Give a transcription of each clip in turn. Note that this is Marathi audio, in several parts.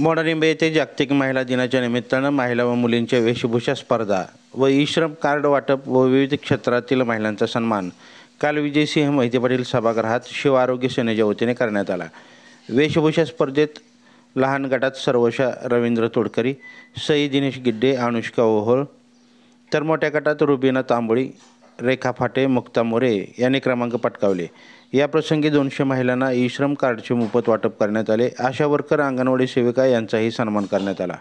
मोडारिंबे येथे जागतिक महिला दिनाच्या निमित्तानं महिला व मुलींच्या वेशभूषा स्पर्धा व ईश्रम कार्ड वाटप व विविध क्षेत्रातील महिलांचा सन्मान काल विजयसिंह मैत्री पाटील सभागृहात शिव आरोग्य सेनेच्या वतीने करण्यात आला वेशभूषा स्पर्धेत लहान गटात सर्वशा रवींद्र तोडकरी सई दिनेश गिड्डे अनुष्का ओहोळ तर मोठ्या गटात रुबिना तांबोळी रेखा फाटे मुक्ता मोरे यांनी क्रमांक पटकावले याप्रसंगी दोनशे महिलांना ई श्रम कार्डचे मोफत वाटप करण्यात आले आशा वर्कर अंगणवाडी सेविका यांचाही सन्मान करण्यात आला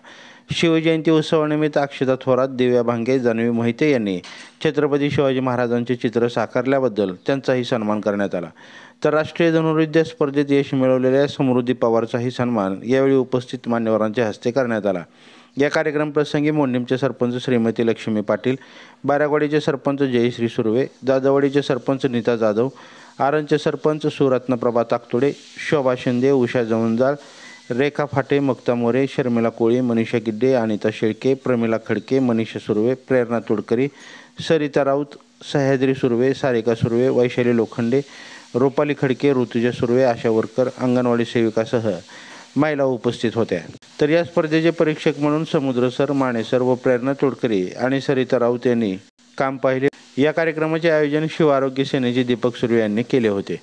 शिवजयंती उत्सवानिमित्त अक्षता थोरात दिव्या भांगे जानवी मोहिते यांनी छत्रपती शिवाजी महाराजांचे चित्र साकारल्याबद्दल त्यांचाही सन्मान करण्यात आला तर राष्ट्रीय धनुर्विद्या स्पर्धेत यश मिळवलेल्या समृद्धी पवारचाही सन्मान यावेळी उपस्थित मान्यवरांच्या हस्ते करण्यात आला या कार्यक्रमप्रसंगी मोंडिमचे सरपंच श्रीमती लक्ष्मी पाटील बारागवाडीचे सरपंच जयश्री सुर्वे दादवाडीचे सरपंच नीता जाधव आरणचे सरपंच सुरत्न प्रभा ताकतुडे शोभा शिंदे उषा जवंजाळ रेखा फाटे मुक्ता मोरे शर्मिला कोळी मनीषा गिड्डे अनिता शेळके प्रमिला खडके मनीषा सुर्वे प्रेरणा तुडकरी सरिता राऊत सह्याद्री सुर्वे सारिका सुर्वे वैशाली लोखंडे रुपाली खडके ऋतुजा सुर्वे आशा वर्कर अंगणवाडी सेविकासह महिला उपस्थित होत्या तर या स्पर्धेचे परीक्षक म्हणून समुद्र सर माने व प्रेरणा तोडकरी आणि सरिता राऊत यांनी काम पाहिले या कार्यक्रमाचे आयोजन शिव आरोग्य सेनेचे दीपक सुर्वे यांनी केले होते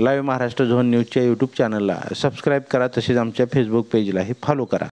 लाईव्ह महाराष्ट्र झोन न्यूजच्या यूट्यूब चॅनलला सबस्क्राईब करा तसेच आमच्या फेसबुक पेजलाही फॉलो करा